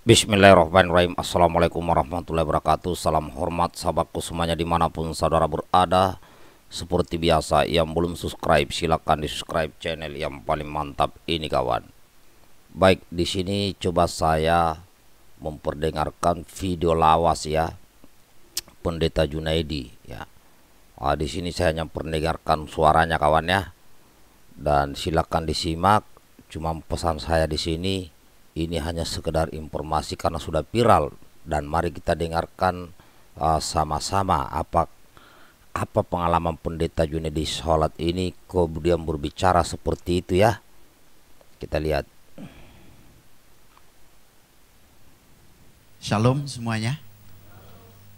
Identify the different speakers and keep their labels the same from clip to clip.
Speaker 1: Bismillahirrahmanirrahim Assalamualaikum warahmatullahi wabarakatuh Salam hormat sahabatku semuanya dimanapun saudara berada Seperti biasa yang belum subscribe silahkan di subscribe channel yang paling mantap ini kawan Baik di sini coba saya memperdengarkan video lawas ya Pendeta Junaidi ya nah, Di sini saya hanya mendengarkan suaranya kawan ya Dan silakan disimak Cuma pesan saya di sini ini hanya sekedar informasi karena sudah viral dan mari kita dengarkan uh, sama-sama uh, apa apa pengalaman pendeta Juni di sholat ini kemudian berbicara seperti itu ya. Kita lihat.
Speaker 2: Shalom semuanya.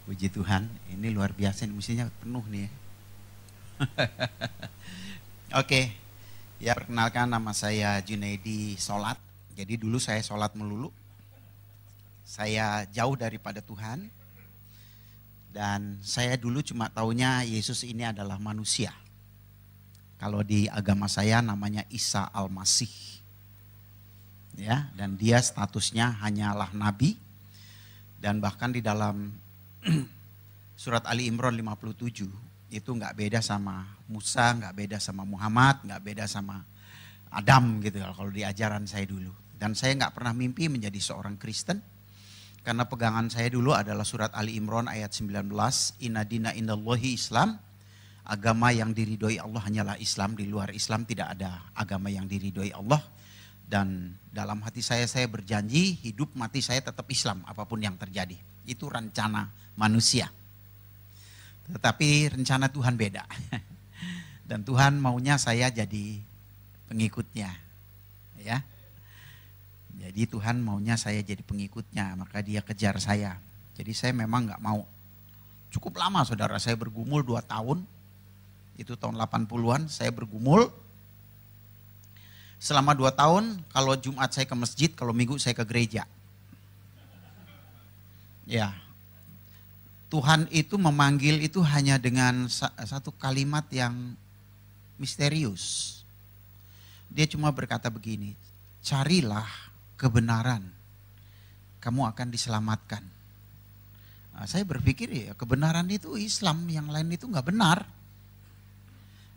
Speaker 2: Puji Tuhan, ini luar biasa ini mestinya penuh nih. Oke, okay. ya perkenalkan nama saya Junaidi Solat. Jadi dulu saya sholat melulu, saya jauh daripada Tuhan, dan saya dulu cuma taunya Yesus ini adalah manusia. Kalau di agama saya namanya Isa Al-Masih. Ya, dan dia statusnya hanyalah nabi dan bahkan di dalam surat Ali Imran 57 itu nggak beda sama Musa, nggak beda sama Muhammad, nggak beda sama Adam gitu kalau di ajaran saya dulu. Dan saya nggak pernah mimpi menjadi seorang Kristen. Karena pegangan saya dulu adalah surat Ali Imran ayat 19. Inna dina indallahi Islam. Agama yang diridhoi Allah hanyalah Islam. Di luar Islam tidak ada agama yang diridhoi Allah. Dan dalam hati saya, saya berjanji hidup mati saya tetap Islam apapun yang terjadi. Itu rencana manusia. Tetapi rencana Tuhan beda. Dan Tuhan maunya saya jadi pengikutnya. Ya. Jadi Tuhan maunya saya jadi pengikutnya, maka dia kejar saya. Jadi saya memang nggak mau. Cukup lama saudara, saya bergumul dua tahun. Itu tahun 80-an saya bergumul. Selama dua tahun, kalau Jumat saya ke masjid, kalau minggu saya ke gereja. Ya, Tuhan itu memanggil itu hanya dengan satu kalimat yang misterius. Dia cuma berkata begini, carilah kebenaran, kamu akan diselamatkan. Nah, saya berpikir ya kebenaran itu Islam, yang lain itu nggak benar.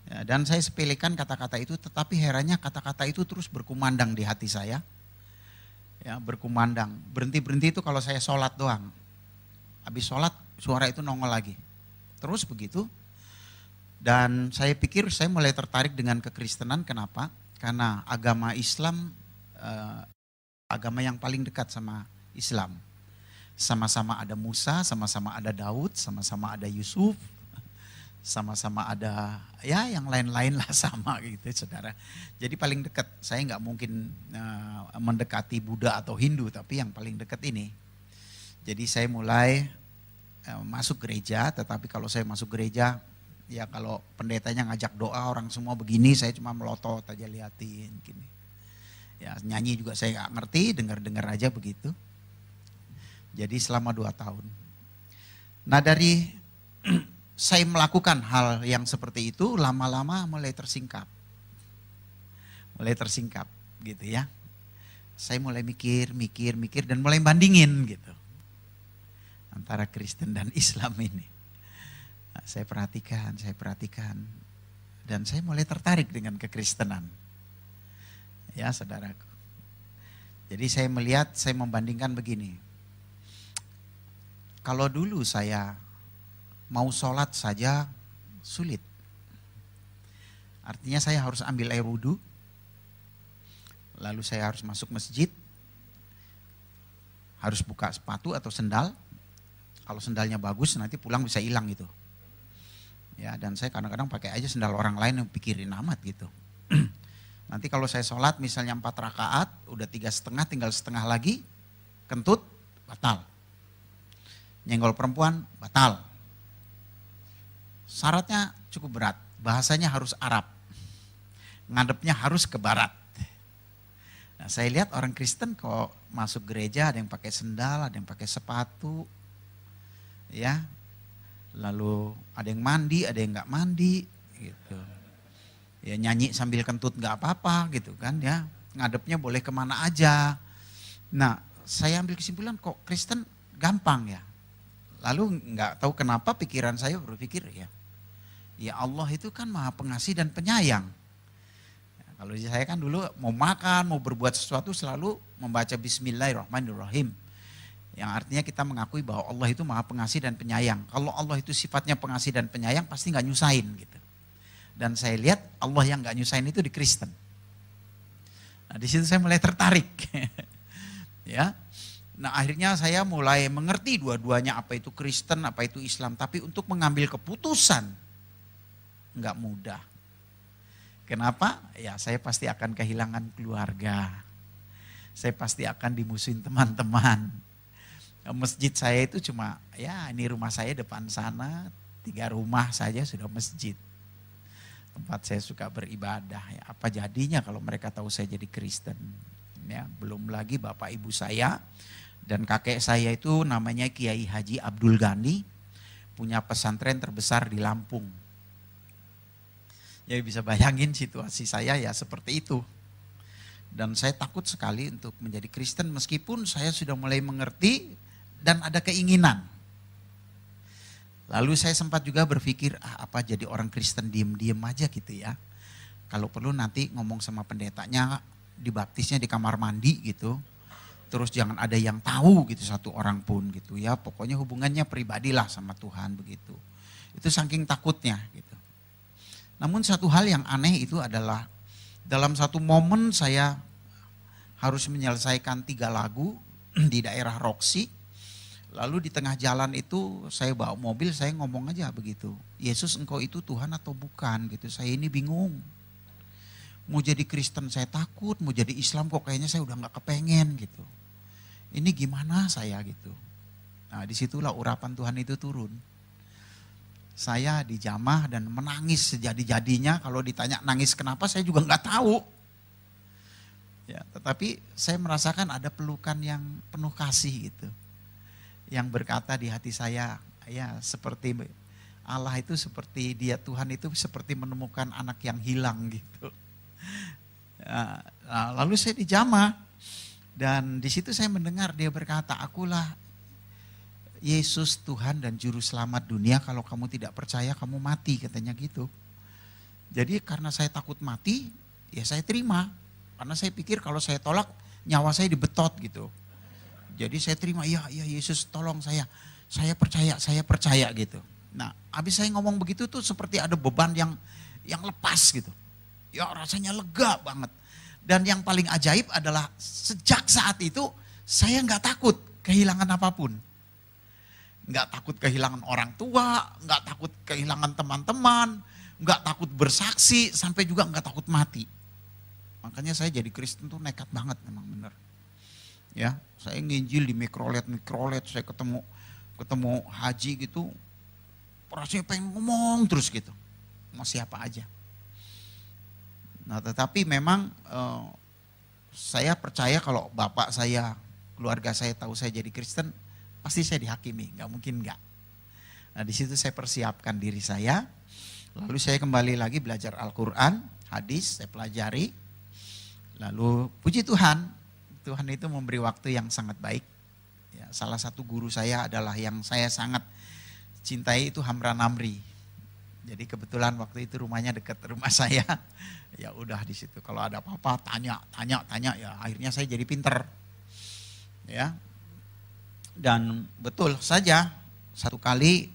Speaker 2: Ya, dan saya sepelekan kata-kata itu, tetapi herannya kata-kata itu terus berkumandang di hati saya. Ya, berkumandang. Berhenti-berhenti itu kalau saya sholat doang. Habis sholat suara itu nongol lagi. Terus begitu. Dan saya pikir saya mulai tertarik dengan kekristenan. Kenapa? Karena agama Islam eh, agama yang paling dekat sama Islam. Sama-sama ada Musa, sama-sama ada Daud, sama-sama ada Yusuf, sama-sama ada ya yang lain-lain lah sama gitu saudara. Jadi paling dekat saya nggak mungkin uh, mendekati Buddha atau Hindu tapi yang paling dekat ini. Jadi saya mulai uh, masuk gereja tetapi kalau saya masuk gereja ya kalau pendetanya ngajak doa orang semua begini saya cuma melotot aja liatin gini Ya, nyanyi juga saya nggak ngerti, dengar-dengar aja begitu. Jadi selama dua tahun. Nah dari saya melakukan hal yang seperti itu lama-lama mulai tersingkap. Mulai tersingkap gitu ya. Saya mulai mikir, mikir, mikir dan mulai bandingin gitu. Antara Kristen dan Islam ini. Nah, saya perhatikan, saya perhatikan. Dan saya mulai tertarik dengan kekristenan ya saudaraku. Jadi saya melihat, saya membandingkan begini. Kalau dulu saya mau sholat saja sulit. Artinya saya harus ambil air wudhu, lalu saya harus masuk masjid, harus buka sepatu atau sendal. Kalau sendalnya bagus nanti pulang bisa hilang gitu. Ya, dan saya kadang-kadang pakai aja sendal orang lain yang pikirin amat gitu. Nanti kalau saya sholat misalnya empat rakaat, udah tiga setengah, tinggal setengah lagi, kentut, batal. Nyenggol perempuan, batal. Syaratnya cukup berat, bahasanya harus Arab. Ngadepnya harus ke barat. Nah, saya lihat orang Kristen kok masuk gereja ada yang pakai sendal, ada yang pakai sepatu. Ya. Lalu ada yang mandi, ada yang nggak mandi gitu ya nyanyi sambil kentut nggak apa-apa gitu kan ya ngadepnya boleh kemana aja nah saya ambil kesimpulan kok Kristen gampang ya lalu nggak tahu kenapa pikiran saya berpikir ya ya Allah itu kan maha pengasih dan penyayang ya, kalau saya kan dulu mau makan mau berbuat sesuatu selalu membaca Bismillahirrahmanirrahim yang artinya kita mengakui bahwa Allah itu maha pengasih dan penyayang. Kalau Allah itu sifatnya pengasih dan penyayang pasti nggak nyusahin gitu. Dan saya lihat Allah yang nggak nyusahin itu di Kristen. Nah di situ saya mulai tertarik. ya, Nah akhirnya saya mulai mengerti dua-duanya apa itu Kristen, apa itu Islam. Tapi untuk mengambil keputusan nggak mudah. Kenapa? Ya saya pasti akan kehilangan keluarga. Saya pasti akan dimusuhin teman-teman. Masjid saya itu cuma ya ini rumah saya depan sana, tiga rumah saja sudah masjid tempat saya suka beribadah ya apa jadinya kalau mereka tahu saya jadi Kristen ya belum lagi bapak ibu saya dan kakek saya itu namanya Kiai Haji Abdul Ghani punya pesantren terbesar di Lampung ya bisa bayangin situasi saya ya seperti itu dan saya takut sekali untuk menjadi Kristen meskipun saya sudah mulai mengerti dan ada keinginan Lalu saya sempat juga berpikir, ah apa jadi orang Kristen diem-diem aja gitu ya. Kalau perlu nanti ngomong sama pendetanya, dibaptisnya di kamar mandi gitu. Terus jangan ada yang tahu gitu satu orang pun gitu ya. Pokoknya hubungannya pribadilah sama Tuhan begitu. Itu saking takutnya gitu. Namun satu hal yang aneh itu adalah dalam satu momen saya harus menyelesaikan tiga lagu di daerah Roxy Lalu di tengah jalan itu saya bawa mobil, saya ngomong aja begitu. Yesus engkau itu Tuhan atau bukan gitu. Saya ini bingung. Mau jadi Kristen saya takut, mau jadi Islam kok kayaknya saya udah nggak kepengen gitu. Ini gimana saya gitu. Nah disitulah urapan Tuhan itu turun. Saya dijamah dan menangis sejadi-jadinya. Kalau ditanya nangis kenapa saya juga nggak tahu. Ya, tetapi saya merasakan ada pelukan yang penuh kasih gitu yang berkata di hati saya, ya seperti Allah itu seperti dia Tuhan itu seperti menemukan anak yang hilang gitu. Nah, lalu saya dijama dan di situ saya mendengar dia berkata, akulah Yesus Tuhan dan Juru Selamat dunia. Kalau kamu tidak percaya kamu mati katanya gitu. Jadi karena saya takut mati, ya saya terima. Karena saya pikir kalau saya tolak nyawa saya dibetot gitu. Jadi saya terima, ya, ya Yesus tolong saya, saya percaya, saya percaya gitu. Nah, habis saya ngomong begitu tuh seperti ada beban yang yang lepas gitu. Ya rasanya lega banget. Dan yang paling ajaib adalah sejak saat itu saya nggak takut kehilangan apapun. Nggak takut kehilangan orang tua, nggak takut kehilangan teman-teman, nggak takut bersaksi, sampai juga nggak takut mati. Makanya saya jadi Kristen tuh nekat banget memang bener ya saya nginjil di mikrolet mikrolet saya ketemu ketemu haji gitu rasanya pengen ngomong terus gitu mau siapa aja nah tetapi memang eh, saya percaya kalau bapak saya keluarga saya tahu saya jadi Kristen pasti saya dihakimi nggak mungkin nggak nah di situ saya persiapkan diri saya lalu saya kembali lagi belajar Al-Quran hadis saya pelajari lalu puji Tuhan Tuhan itu memberi waktu yang sangat baik. Ya, salah satu guru saya adalah yang saya sangat cintai itu Hamra Namri. Jadi kebetulan waktu itu rumahnya dekat rumah saya. ya udah di situ kalau ada apa-apa tanya, tanya, tanya ya akhirnya saya jadi pinter. Ya. Dan betul saja satu kali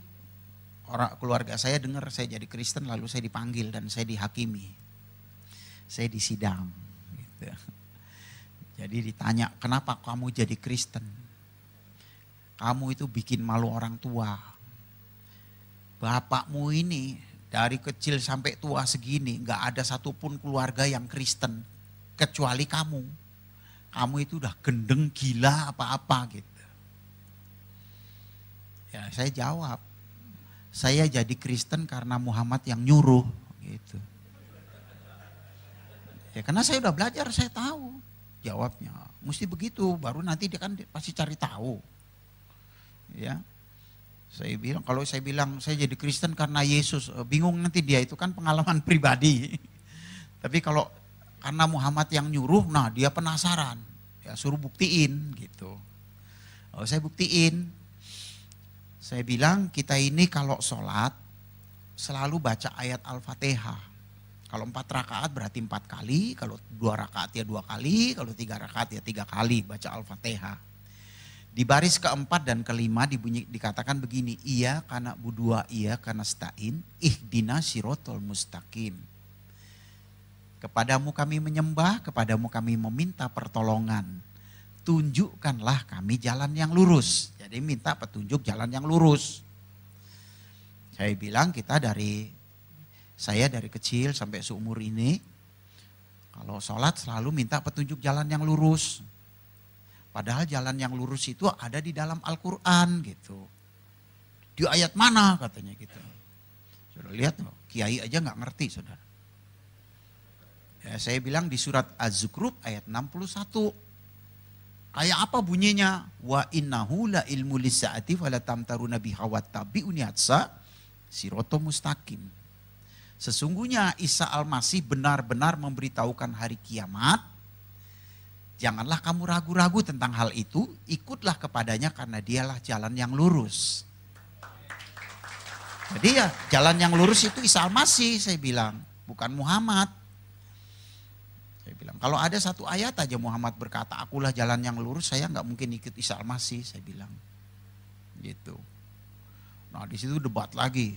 Speaker 2: orang keluarga saya dengar saya jadi Kristen lalu saya dipanggil dan saya dihakimi. Saya disidang gitu. Jadi ditanya, kenapa kamu jadi Kristen? Kamu itu bikin malu orang tua. Bapakmu ini dari kecil sampai tua segini gak ada satupun keluarga yang Kristen kecuali kamu. Kamu itu udah gendeng gila apa-apa gitu. Ya saya jawab, saya jadi Kristen karena Muhammad yang nyuruh gitu. Ya karena saya udah belajar, saya tahu jawabnya. Mesti begitu, baru nanti dia kan pasti cari tahu. Ya. Saya bilang kalau saya bilang saya jadi Kristen karena Yesus, eh, bingung nanti dia itu kan pengalaman pribadi. Tapi kalau karena Muhammad yang nyuruh, nah dia penasaran. Ya suruh buktiin gitu. kalau saya buktiin. Saya bilang kita ini kalau sholat selalu baca ayat Al-Fatihah. Kalau empat rakaat berarti empat kali, kalau dua rakaat ya dua kali, kalau tiga rakaat ya tiga kali baca Al-Fatihah. Di baris keempat dan kelima dibunyi, dikatakan begini, iya karena budua iya karena stain, ihdina sirotol mustaqim. Kepadamu kami menyembah, kepadamu kami meminta pertolongan. Tunjukkanlah kami jalan yang lurus. Jadi minta petunjuk jalan yang lurus. Saya bilang kita dari saya dari kecil sampai seumur ini, kalau sholat selalu minta petunjuk jalan yang lurus. Padahal jalan yang lurus itu ada di dalam Al-Quran gitu. Di ayat mana katanya gitu. Sudah lihat loh, kiai aja nggak ngerti saudara. Ya, saya bilang di surat Az-Zukhruf ayat 61. Kayak apa bunyinya? Wa innahu la ilmu lisa'ati wa la tamtaruna biha wa tabi'uni atsa siroto mustaqim. Sesungguhnya Isa Al-Masih benar-benar memberitahukan hari kiamat. Janganlah kamu ragu-ragu tentang hal itu, ikutlah kepadanya karena dialah jalan yang lurus. Jadi ya jalan yang lurus itu Isa Al-Masih saya bilang, bukan Muhammad. Saya bilang, kalau ada satu ayat aja Muhammad berkata, akulah jalan yang lurus, saya nggak mungkin ikut Isa Al-Masih, saya bilang. Gitu. Nah di situ debat lagi,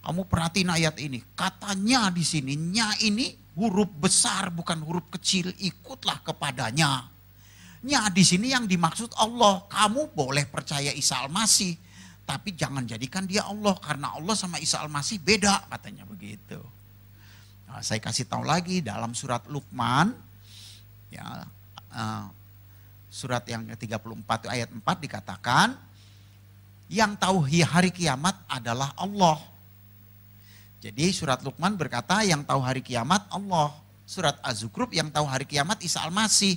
Speaker 2: kamu perhatiin ayat ini. Katanya di sini, nya ini huruf besar bukan huruf kecil. Ikutlah kepadanya. Nya di sini yang dimaksud Allah. Kamu boleh percaya Isa Al-Masih. Tapi jangan jadikan dia Allah. Karena Allah sama Isa Al-Masih beda katanya begitu. Nah, saya kasih tahu lagi dalam surat Luqman. Ya, uh, surat yang ke-34 ayat 4 dikatakan. Yang tahu hari kiamat adalah Allah jadi surat Luqman berkata yang tahu hari kiamat Allah. Surat az Zukhruf yang tahu hari kiamat Isa Al-Masih.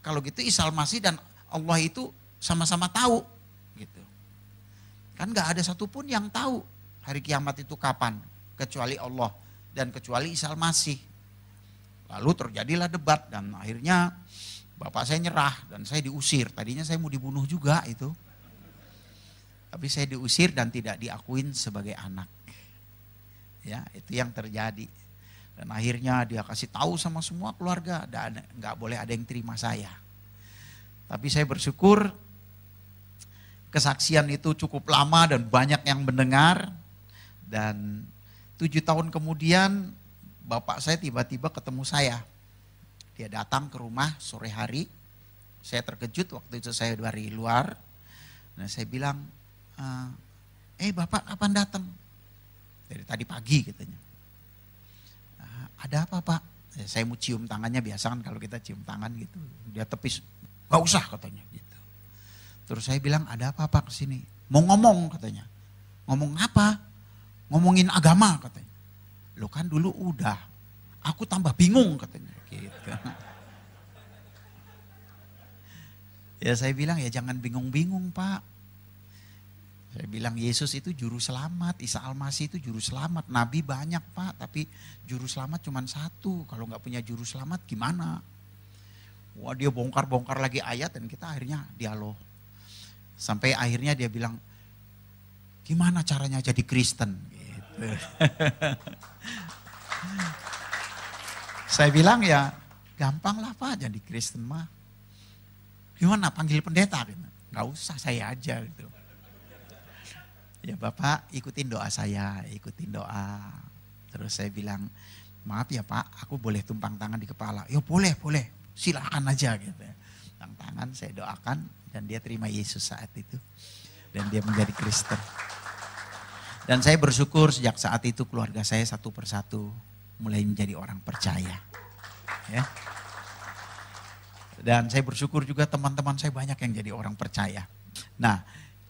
Speaker 2: Kalau gitu Isa Al-Masih dan Allah itu sama-sama tahu. gitu. Kan gak ada satupun yang tahu hari kiamat itu kapan. Kecuali Allah dan kecuali Isa Al-Masih. Lalu terjadilah debat dan akhirnya bapak saya nyerah dan saya diusir. Tadinya saya mau dibunuh juga itu. Tapi saya diusir dan tidak diakuin sebagai anak ya itu yang terjadi dan akhirnya dia kasih tahu sama semua keluarga dan nggak boleh ada yang terima saya tapi saya bersyukur kesaksian itu cukup lama dan banyak yang mendengar dan tujuh tahun kemudian bapak saya tiba-tiba ketemu saya dia datang ke rumah sore hari saya terkejut waktu itu saya dari luar dan saya bilang eh, eh bapak kapan datang dari tadi pagi katanya. Nah, ada apa pak? Ya, saya mau cium tangannya biasa kan kalau kita cium tangan gitu. Dia tepis, gak usah katanya gitu. Terus saya bilang ada apa pak kesini? Mau ngomong katanya. Ngomong apa? Ngomongin agama katanya. Lo kan dulu udah. Aku tambah bingung katanya gitu. Ya saya bilang ya jangan bingung-bingung pak saya bilang Yesus itu juru selamat, Isa al itu juru selamat. Nabi banyak pak, tapi juru selamat cuma satu. Kalau nggak punya juru selamat gimana? Wah dia bongkar-bongkar lagi ayat dan kita akhirnya dialog. Sampai akhirnya dia bilang, gimana caranya jadi Kristen? Gitu. Saya bilang ya gampang lah pak jadi Kristen mah. Gimana panggil pendeta? Gitu. Gak usah saya aja gitu ya Bapak ikutin doa saya, ikutin doa. Terus saya bilang, maaf ya Pak, aku boleh tumpang tangan di kepala. Ya boleh, boleh, silahkan aja gitu. Ya. Tumpang tangan saya doakan dan dia terima Yesus saat itu. Dan dia menjadi Kristen. Dan saya bersyukur sejak saat itu keluarga saya satu persatu mulai menjadi orang percaya. Ya. Dan saya bersyukur juga teman-teman saya banyak yang jadi orang percaya. Nah,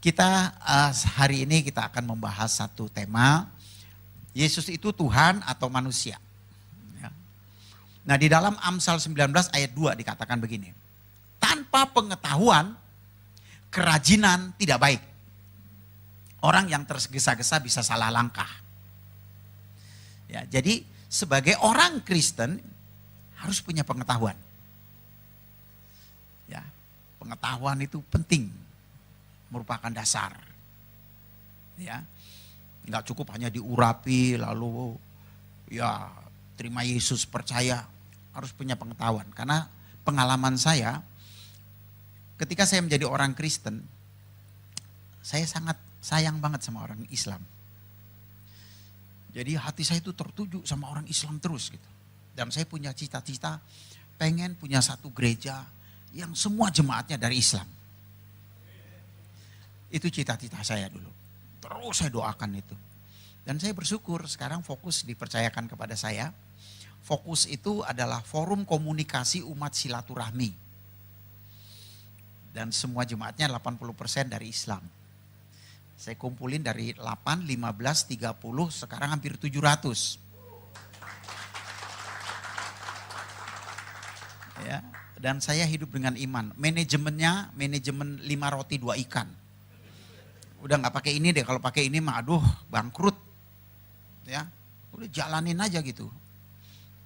Speaker 2: kita uh, hari ini kita akan membahas satu tema Yesus itu Tuhan atau manusia. Ya. Nah, di dalam Amsal 19 ayat 2 dikatakan begini. Tanpa pengetahuan kerajinan tidak baik. Orang yang tergesa-gesa bisa salah langkah. Ya, jadi sebagai orang Kristen harus punya pengetahuan. Ya, pengetahuan itu penting merupakan dasar. Ya. nggak cukup hanya diurapi lalu ya terima Yesus percaya harus punya pengetahuan karena pengalaman saya ketika saya menjadi orang Kristen saya sangat sayang banget sama orang Islam. Jadi hati saya itu tertuju sama orang Islam terus gitu. Dan saya punya cita-cita pengen punya satu gereja yang semua jemaatnya dari Islam. Itu cita-cita saya dulu. Terus saya doakan itu. Dan saya bersyukur sekarang fokus dipercayakan kepada saya. Fokus itu adalah forum komunikasi umat silaturahmi. Dan semua jemaatnya 80% dari Islam. Saya kumpulin dari 8, 15, 30, sekarang hampir 700. Ya, dan saya hidup dengan iman. Manajemennya manajemen lima roti dua ikan udah nggak pakai ini deh, kalau pakai ini mah aduh bangkrut. Ya, udah jalanin aja gitu.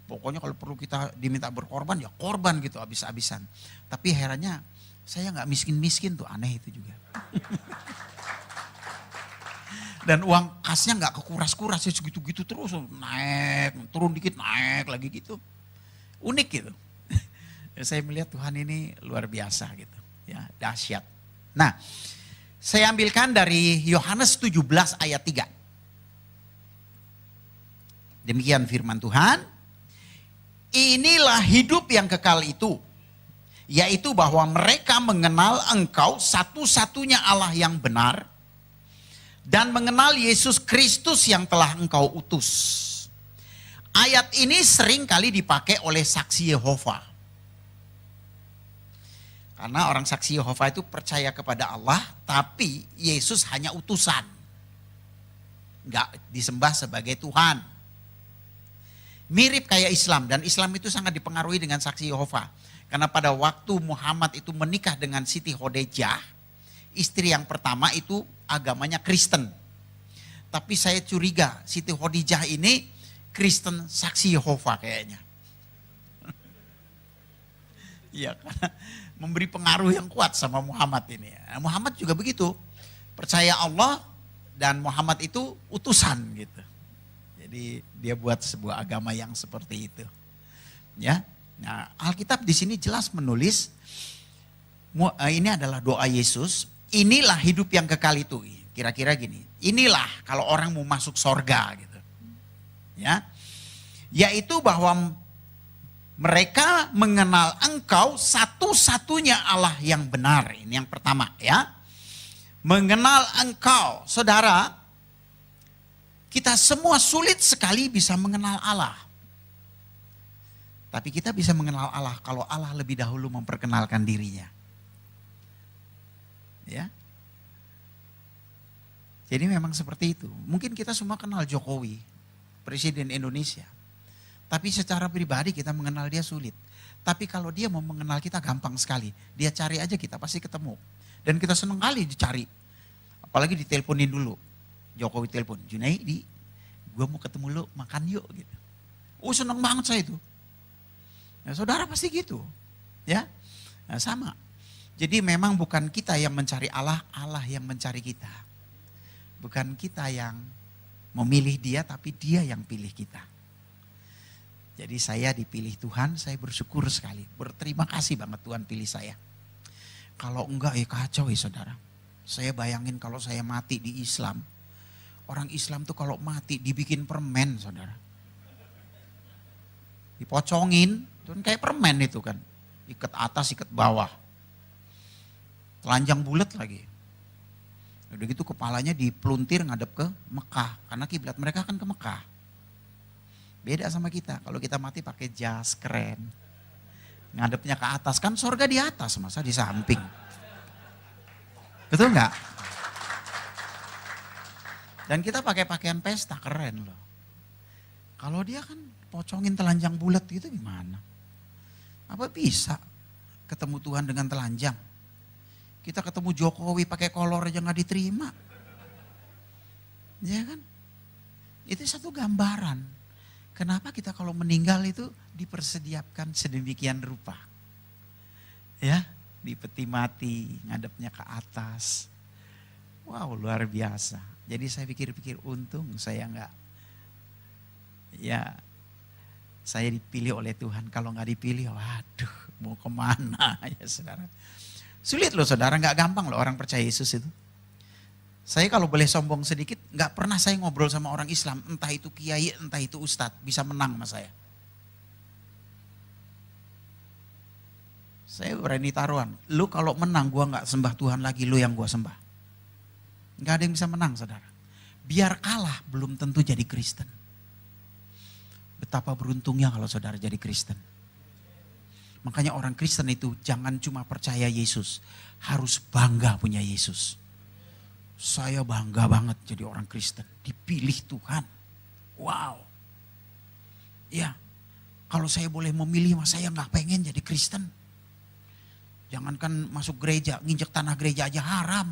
Speaker 2: Pokoknya kalau perlu kita diminta berkorban ya korban gitu abis-abisan Tapi herannya saya nggak miskin-miskin tuh aneh itu juga. Dan uang kasnya nggak kekuras-kuras ya segitu-gitu terus naik turun dikit naik lagi gitu. Unik gitu. saya melihat Tuhan ini luar biasa gitu ya dahsyat. Nah, saya ambilkan dari Yohanes 17 ayat 3. Demikian firman Tuhan. Inilah hidup yang kekal itu. Yaitu bahwa mereka mengenal engkau satu-satunya Allah yang benar. Dan mengenal Yesus Kristus yang telah engkau utus. Ayat ini sering kali dipakai oleh saksi Yehova karena orang saksi Yehova itu percaya kepada Allah, tapi Yesus hanya utusan. Enggak disembah sebagai Tuhan. Mirip kayak Islam dan Islam itu sangat dipengaruhi dengan saksi Yehova. Karena pada waktu Muhammad itu menikah dengan Siti Hodejah, istri yang pertama itu agamanya Kristen. Tapi saya curiga Siti Hodijah ini Kristen saksi Yehova kayaknya. Iya karena memberi pengaruh yang kuat sama Muhammad ini. Ya. Muhammad juga begitu. Percaya Allah dan Muhammad itu utusan gitu. Jadi dia buat sebuah agama yang seperti itu. Ya. Nah, Alkitab di sini jelas menulis eh, ini adalah doa Yesus, inilah hidup yang kekal itu. Kira-kira gini, inilah kalau orang mau masuk sorga gitu. Ya. Yaitu bahwa mereka mengenal engkau satu-satunya Allah yang benar. Ini yang pertama ya. Mengenal engkau, saudara, kita semua sulit sekali bisa mengenal Allah. Tapi kita bisa mengenal Allah kalau Allah lebih dahulu memperkenalkan dirinya. Ya. Jadi memang seperti itu. Mungkin kita semua kenal Jokowi, Presiden Indonesia. Tapi secara pribadi kita mengenal dia sulit. Tapi kalau dia mau mengenal kita gampang sekali. Dia cari aja kita pasti ketemu. Dan kita seneng kali dicari. Apalagi diteleponin dulu. Jokowi telepon, Junaidi, gue mau ketemu lo, makan yuk. Gitu. Oh seneng banget saya itu. Nah, saudara pasti gitu. Ya, nah, sama. Jadi memang bukan kita yang mencari Allah, Allah yang mencari kita. Bukan kita yang memilih dia, tapi dia yang pilih kita. Jadi saya dipilih Tuhan, saya bersyukur sekali. Berterima kasih banget Tuhan pilih saya. Kalau enggak ya kacau ya saudara. Saya bayangin kalau saya mati di Islam. Orang Islam tuh kalau mati dibikin permen saudara. Dipocongin, tuh kayak permen itu kan. Ikat atas, ikat bawah. Telanjang bulat lagi. Udah gitu kepalanya dipeluntir ngadep ke Mekah. Karena kiblat mereka kan ke Mekah. Beda sama kita. Kalau kita mati pakai jas keren. Ngadepnya ke atas. Kan sorga di atas masa di samping. Betul nggak? Dan kita pakai pakaian pesta keren loh. Kalau dia kan pocongin telanjang bulat gitu gimana? Apa bisa ketemu Tuhan dengan telanjang? Kita ketemu Jokowi pakai kolor aja nggak diterima. Ya kan? Itu satu gambaran Kenapa kita kalau meninggal itu dipersediakan sedemikian rupa? Ya, di peti mati, ngadepnya ke atas. Wow, luar biasa. Jadi saya pikir-pikir untung saya enggak. ya saya dipilih oleh Tuhan. Kalau enggak dipilih, waduh mau kemana ya saudara. Sulit loh saudara, enggak gampang loh orang percaya Yesus itu. Saya kalau boleh sombong sedikit, nggak pernah saya ngobrol sama orang Islam, entah itu kiai, entah itu ustadz, bisa menang sama saya. Saya berani taruhan, lu kalau menang gua nggak sembah Tuhan lagi, lu yang gua sembah. Nggak ada yang bisa menang saudara. Biar kalah belum tentu jadi Kristen. Betapa beruntungnya kalau saudara jadi Kristen. Makanya orang Kristen itu jangan cuma percaya Yesus, harus bangga punya Yesus. Saya bangga banget jadi orang Kristen, dipilih Tuhan. Wow. Ya, kalau saya boleh memilih, mas saya nggak pengen jadi Kristen. Jangankan masuk gereja, nginjek tanah gereja aja haram.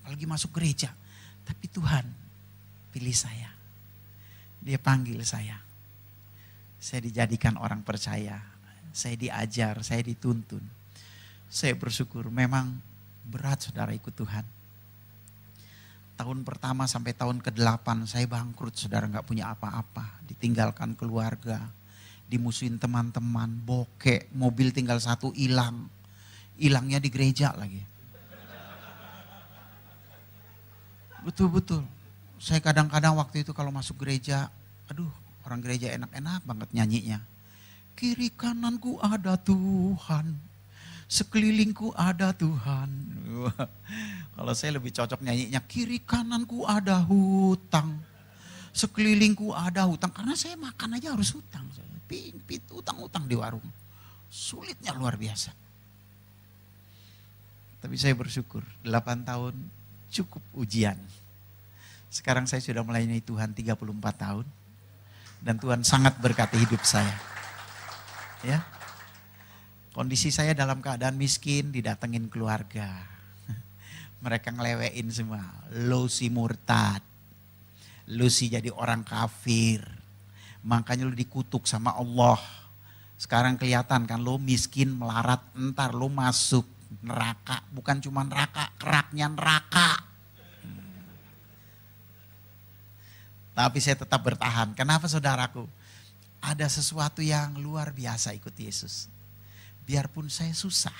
Speaker 2: Apalagi masuk gereja. Tapi Tuhan pilih saya. Dia panggil saya. Saya dijadikan orang percaya. Saya diajar, saya dituntun. Saya bersyukur memang berat saudara ikut Tuhan tahun pertama sampai tahun ke-8 saya bangkrut saudara nggak punya apa-apa. Ditinggalkan keluarga, dimusuhin teman-teman, bokek, mobil tinggal satu hilang. Hilangnya di gereja lagi. Betul-betul. Saya kadang-kadang waktu itu kalau masuk gereja, aduh orang gereja enak-enak banget nyanyinya. Kiri kananku ada Tuhan, sekelilingku ada Tuhan. Kalau saya lebih cocok nyanyinya, kiri kananku ada hutang. Sekelilingku ada hutang. Karena saya makan aja harus hutang. Pimpin hutang-hutang di warung. Sulitnya luar biasa. Tapi saya bersyukur, 8 tahun cukup ujian. Sekarang saya sudah melayani Tuhan 34 tahun. Dan Tuhan sangat berkati hidup saya. Ya, Kondisi saya dalam keadaan miskin, didatengin keluarga mereka ngelewein semua. Lu si murtad. Lu si jadi orang kafir. Makanya lu dikutuk sama Allah. Sekarang kelihatan kan lu miskin, melarat, Ntar lu masuk neraka. Bukan cuma neraka, keraknya neraka. Tapi saya tetap bertahan. Kenapa saudaraku? Ada sesuatu yang luar biasa ikut Yesus. Biarpun saya susah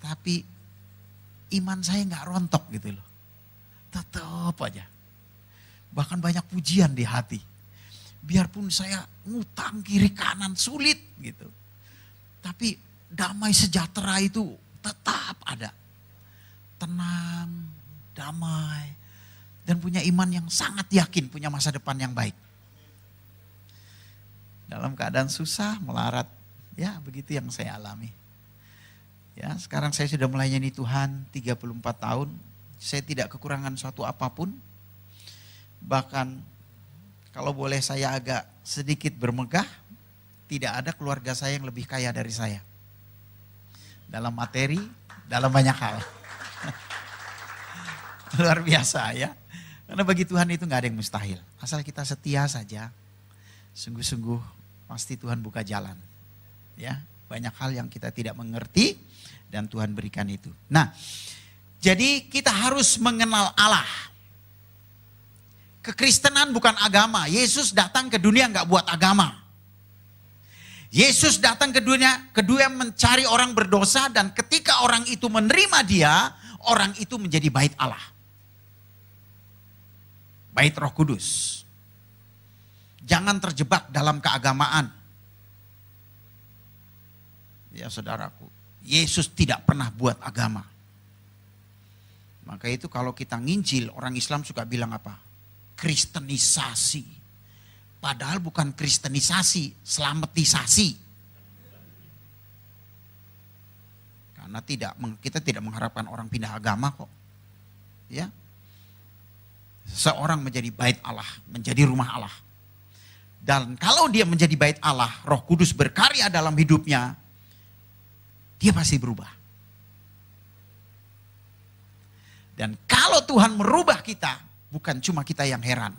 Speaker 2: tapi iman saya nggak rontok gitu loh. Tetap aja. Bahkan banyak pujian di hati. Biarpun saya ngutang kiri kanan sulit gitu. Tapi damai sejahtera itu tetap ada. Tenang, damai, dan punya iman yang sangat yakin punya masa depan yang baik. Dalam keadaan susah, melarat, ya begitu yang saya alami. Ya, sekarang saya sudah melayani Tuhan 34 tahun. Saya tidak kekurangan suatu apapun. Bahkan kalau boleh saya agak sedikit bermegah, tidak ada keluarga saya yang lebih kaya dari saya. Dalam materi, dalam banyak hal. Luar biasa ya. Karena bagi Tuhan itu nggak ada yang mustahil. Asal kita setia saja, sungguh-sungguh pasti Tuhan buka jalan. Ya, banyak hal yang kita tidak mengerti, dan Tuhan berikan itu. Nah, jadi kita harus mengenal Allah. Kekristenan bukan agama. Yesus datang ke dunia nggak buat agama. Yesus datang ke dunia, kedua mencari orang berdosa dan ketika orang itu menerima dia, orang itu menjadi bait Allah. Bait Roh Kudus. Jangan terjebak dalam keagamaan. Ya saudaraku, Yesus tidak pernah buat agama. Maka itu kalau kita nginjil, orang Islam suka bilang apa? Kristenisasi. Padahal bukan kristenisasi, selametisasi. Karena tidak kita tidak mengharapkan orang pindah agama kok. Ya. Seorang menjadi bait Allah, menjadi rumah Allah. Dan kalau dia menjadi bait Allah, Roh Kudus berkarya dalam hidupnya, dia pasti berubah. Dan kalau Tuhan merubah kita, bukan cuma kita yang heran.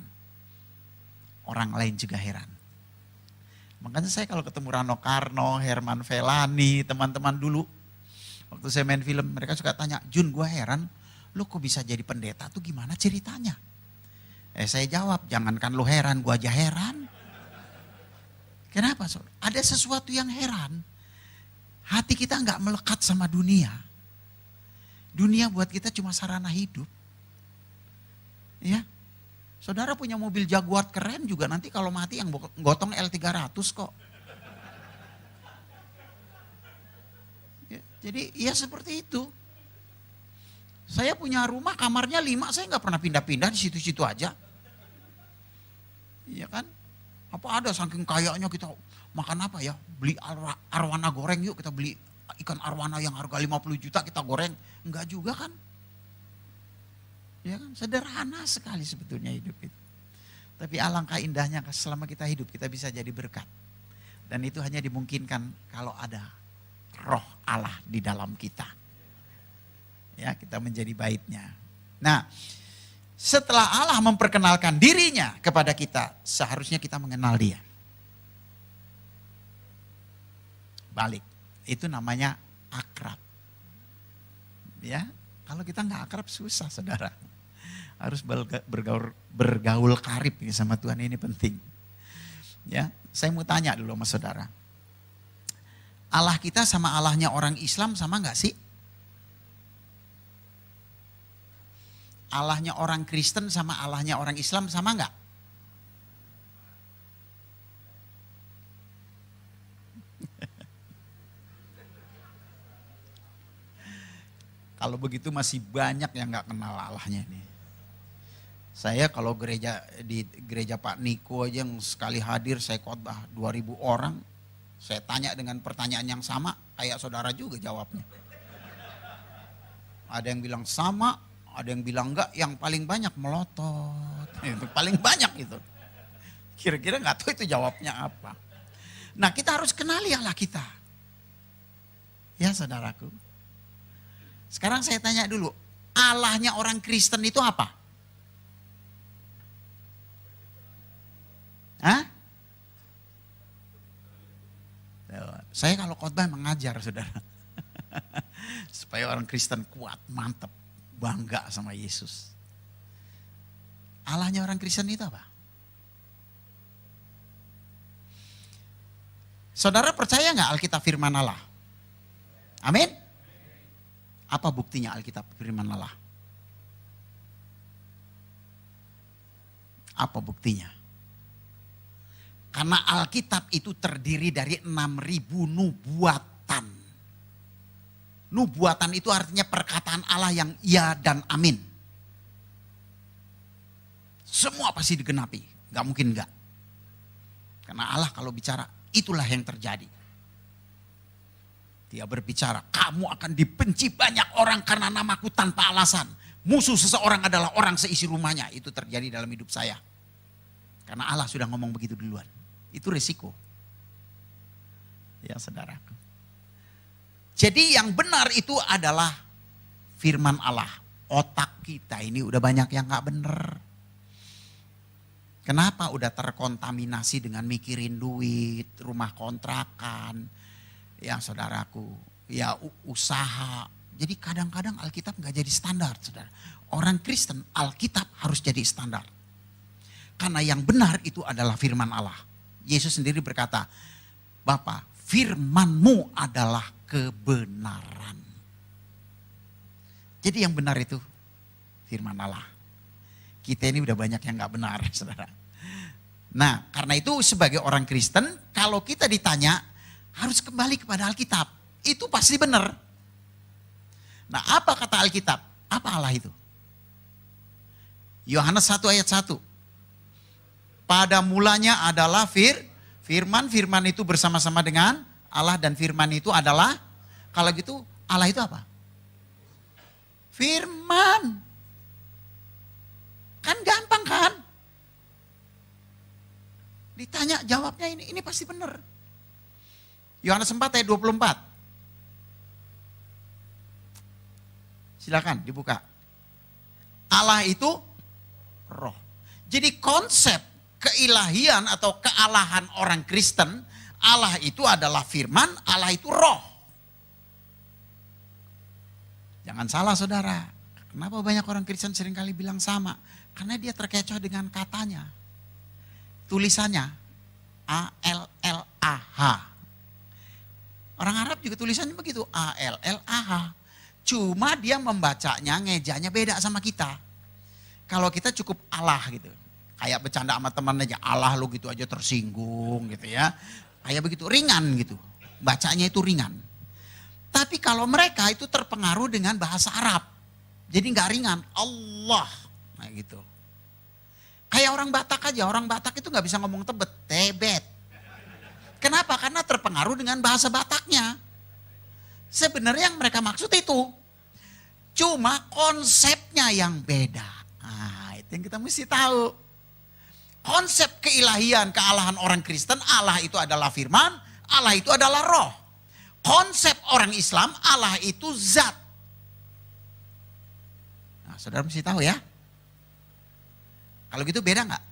Speaker 2: Orang lain juga heran. Makanya saya kalau ketemu Rano Karno, Herman Velani, teman-teman dulu. Waktu saya main film, mereka suka tanya, Jun gue heran, lo kok bisa jadi pendeta tuh gimana ceritanya? Eh saya jawab, jangankan lu heran, gue aja heran. Kenapa? Ada sesuatu yang heran Hati kita nggak melekat sama dunia. Dunia buat kita cuma sarana hidup. Ya, Saudara punya mobil Jaguar keren juga nanti kalau mati yang gotong L300 kok. Ya, jadi ya seperti itu. Saya punya rumah kamarnya lima, saya nggak pernah pindah-pindah di situ-situ aja. Iya kan? Apa ada saking kayaknya kita makan apa ya? Beli arwana goreng yuk kita beli ikan arwana yang harga 50 juta kita goreng. Enggak juga kan? Ya kan? Sederhana sekali sebetulnya hidup itu. Tapi alangkah indahnya selama kita hidup kita bisa jadi berkat. Dan itu hanya dimungkinkan kalau ada roh Allah di dalam kita. Ya, kita menjadi baitnya. Nah, setelah Allah memperkenalkan dirinya kepada kita, seharusnya kita mengenal dia. balik. Itu namanya akrab. Ya, kalau kita nggak akrab susah saudara. Harus bergaul, bergaul karib sama Tuhan ini penting. Ya, saya mau tanya dulu sama saudara. Allah kita sama Allahnya orang Islam sama nggak sih? Allahnya orang Kristen sama Allahnya orang Islam sama nggak? Kalau begitu masih banyak yang nggak kenal Allahnya ini. Saya kalau gereja di gereja Pak Niko aja yang sekali hadir saya khotbah 2000 orang, saya tanya dengan pertanyaan yang sama, kayak saudara juga jawabnya. Ada yang bilang sama, ada yang bilang enggak, yang paling banyak melotot. Itu paling banyak itu. Kira-kira nggak tahu itu jawabnya apa. Nah kita harus kenali Allah kita. Ya saudaraku. Sekarang saya tanya dulu, Allahnya orang Kristen itu apa? Hah? Saya kalau khotbah mengajar saudara. Supaya orang Kristen kuat, mantap, bangga sama Yesus. Allahnya orang Kristen itu apa? Saudara percaya nggak Alkitab firman Allah? Amin. Apa buktinya Alkitab firman Allah? Apa buktinya? Karena Alkitab itu terdiri dari 6000 nubuatan. Nubuatan itu artinya perkataan Allah yang iya dan amin. Semua pasti digenapi, gak mungkin gak. Karena Allah kalau bicara itulah yang terjadi. Dia berbicara, kamu akan dibenci banyak orang karena namaku tanpa alasan. Musuh seseorang adalah orang seisi rumahnya. Itu terjadi dalam hidup saya. Karena Allah sudah ngomong begitu duluan. Itu resiko. Ya saudara. Jadi yang benar itu adalah firman Allah. Otak kita ini udah banyak yang gak bener. Kenapa udah terkontaminasi dengan mikirin duit, rumah kontrakan, ya saudaraku, ya usaha. Jadi kadang-kadang Alkitab nggak jadi standar, saudara. Orang Kristen Alkitab harus jadi standar. Karena yang benar itu adalah firman Allah. Yesus sendiri berkata, Bapa, firmanmu adalah kebenaran. Jadi yang benar itu firman Allah. Kita ini udah banyak yang nggak benar, saudara. Nah, karena itu sebagai orang Kristen, kalau kita ditanya harus kembali kepada Alkitab. Itu pasti benar. Nah apa kata Alkitab? Apa Allah itu? Yohanes 1 ayat 1. Pada mulanya adalah fir, firman, firman itu bersama-sama dengan Allah dan firman itu adalah, kalau gitu Allah itu apa? Firman. Kan gampang kan? Ditanya jawabnya ini, ini pasti benar. Yohanes 4 ayat 24. Silakan dibuka. Allah itu roh. Jadi konsep keilahian atau kealahan orang Kristen, Allah itu adalah firman, Allah itu roh. Jangan salah saudara. Kenapa banyak orang Kristen seringkali bilang sama? Karena dia terkecoh dengan katanya. Tulisannya A-L-L-A-H. Orang Arab juga tulisannya begitu, A-L-L-A-H. Cuma dia membacanya, ngejanya beda sama kita. Kalau kita cukup Allah gitu. Kayak bercanda sama teman aja, Allah lu gitu aja tersinggung gitu ya. Kayak begitu, ringan gitu. Bacanya itu ringan. Tapi kalau mereka itu terpengaruh dengan bahasa Arab. Jadi nggak ringan, Allah. Nah gitu. Kayak orang Batak aja, orang Batak itu nggak bisa ngomong tebet, tebet. Kenapa? Karena terpengaruh dengan bahasa Bataknya. Sebenarnya yang mereka maksud itu. Cuma konsepnya yang beda. Nah, itu yang kita mesti tahu. Konsep keilahian, kealahan orang Kristen, Allah itu adalah firman, Allah itu adalah roh. Konsep orang Islam, Allah itu zat. Nah, saudara mesti tahu ya. Kalau gitu beda nggak?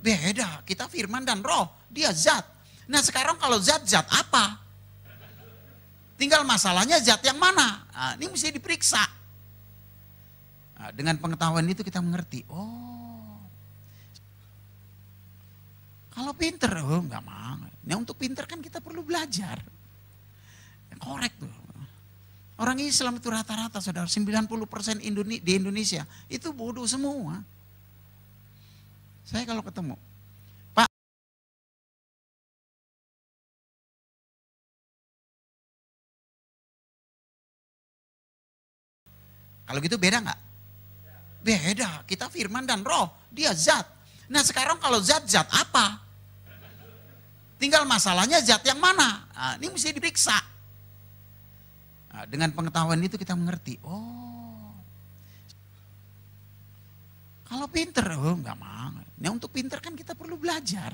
Speaker 2: Beda, kita firman dan roh, dia zat. Nah sekarang kalau zat-zat apa? Tinggal masalahnya zat yang mana? Nah, ini mesti diperiksa. Nah, dengan pengetahuan itu kita mengerti. Oh, kalau pinter, oh nggak mau. Nah untuk pinter kan kita perlu belajar. Korek tuh. Orang Islam itu rata-rata saudara 90% persen di Indonesia itu bodoh
Speaker 1: semua. Saya kalau ketemu Kalau gitu beda nggak? Beda,
Speaker 2: kita firman dan roh, dia zat. Nah sekarang kalau zat-zat apa? Tinggal masalahnya zat yang mana? Nah, ini mesti diperiksa. Nah, dengan pengetahuan itu kita mengerti, oh kalau pinter, oh nggak mau. Nah untuk pinter kan kita perlu belajar.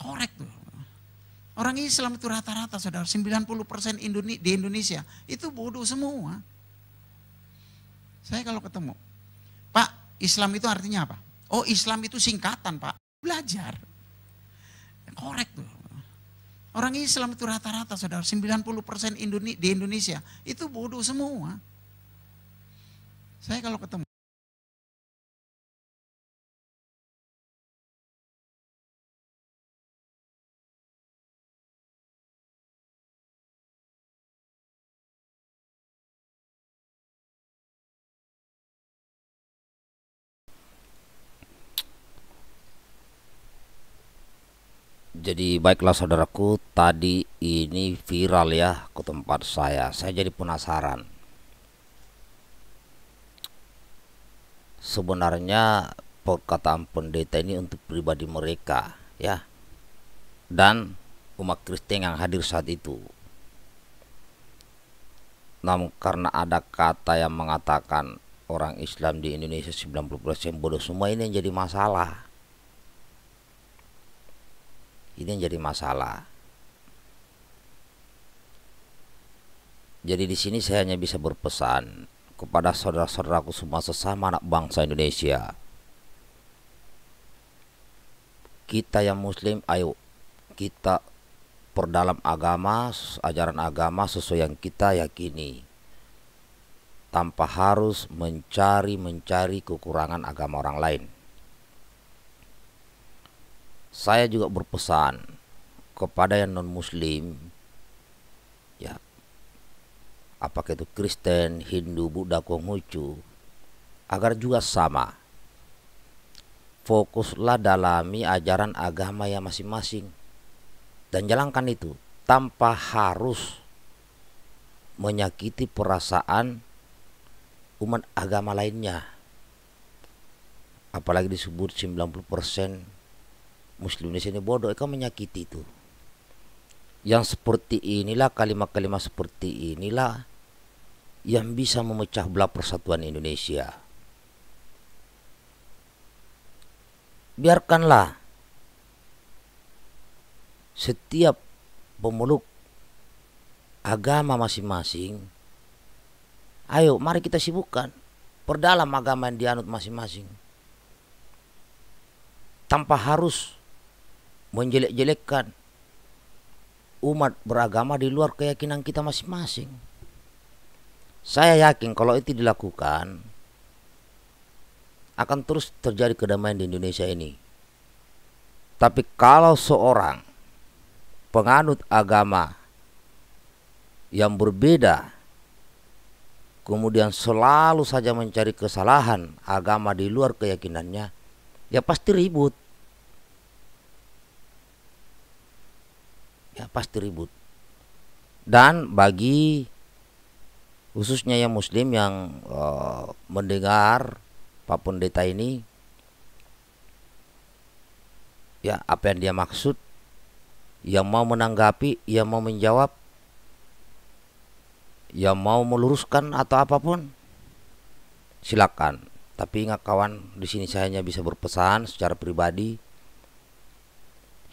Speaker 2: Korek tuh. Orang Islam itu rata-rata saudara, 90% persen di Indonesia itu bodoh semua. Saya kalau ketemu, Pak, Islam itu artinya apa? Oh, Islam itu singkatan, Pak. Belajar. Korek tuh. Orang Islam itu rata-rata, saudara, 90% persen di
Speaker 1: Indonesia itu bodoh semua. Saya kalau ketemu, Jadi baiklah saudaraku, tadi ini viral ya ke tempat saya. Saya jadi penasaran. Sebenarnya perkataan pendeta ini untuk pribadi mereka ya. Dan umat Kristen yang hadir saat itu. Namun karena ada kata yang mengatakan orang Islam di Indonesia 90% bodoh semua ini yang jadi masalah ini yang jadi masalah. Jadi di sini saya hanya bisa berpesan kepada saudara-saudaraku semua sesama anak bangsa Indonesia. Kita yang muslim ayo kita perdalam agama, ajaran agama sesuai yang kita yakini. Tanpa harus mencari-mencari kekurangan agama orang lain saya juga berpesan kepada yang non muslim ya apakah itu Kristen, Hindu, Buddha, Konghucu agar juga sama fokuslah dalami ajaran agama yang masing-masing dan jalankan itu tanpa harus menyakiti perasaan umat agama lainnya apalagi disebut 90% muslim di sini bodoh kau menyakiti itu yang seperti inilah kalimat-kalimat seperti inilah yang bisa memecah belah persatuan Indonesia biarkanlah setiap pemeluk agama masing-masing ayo mari kita sibukkan perdalam agama yang dianut masing-masing tanpa harus menjelek-jelekkan umat beragama di luar keyakinan kita masing-masing. Saya yakin kalau itu dilakukan akan terus terjadi kedamaian di Indonesia ini. Tapi kalau seorang penganut agama yang berbeda kemudian selalu saja mencari kesalahan agama di luar keyakinannya, ya pasti ribut. ya pasti ribut dan bagi khususnya yang muslim yang uh, mendengar Pak Pendeta ini ya apa yang dia maksud yang mau menanggapi yang mau menjawab yang mau meluruskan atau apapun silakan tapi ingat kawan di sini saya hanya bisa berpesan secara pribadi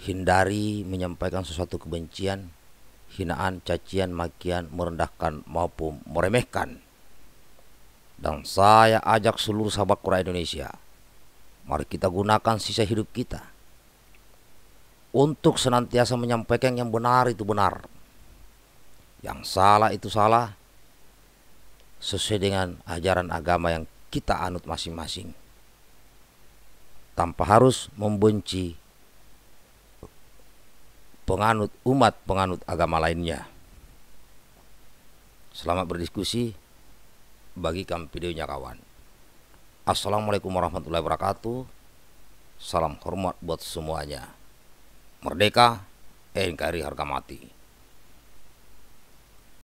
Speaker 1: hindari menyampaikan sesuatu kebencian, hinaan, cacian, makian, merendahkan maupun meremehkan. Dan saya ajak seluruh sahabat Quran Indonesia, mari kita gunakan sisa hidup kita untuk senantiasa menyampaikan yang benar itu benar, yang salah itu salah, sesuai dengan ajaran agama yang kita anut masing-masing tanpa harus membenci penganut umat penganut agama lainnya. Selamat berdiskusi, bagikan videonya kawan. Assalamualaikum warahmatullahi wabarakatuh. Salam hormat buat semuanya. Merdeka, eh, NKRI harga mati.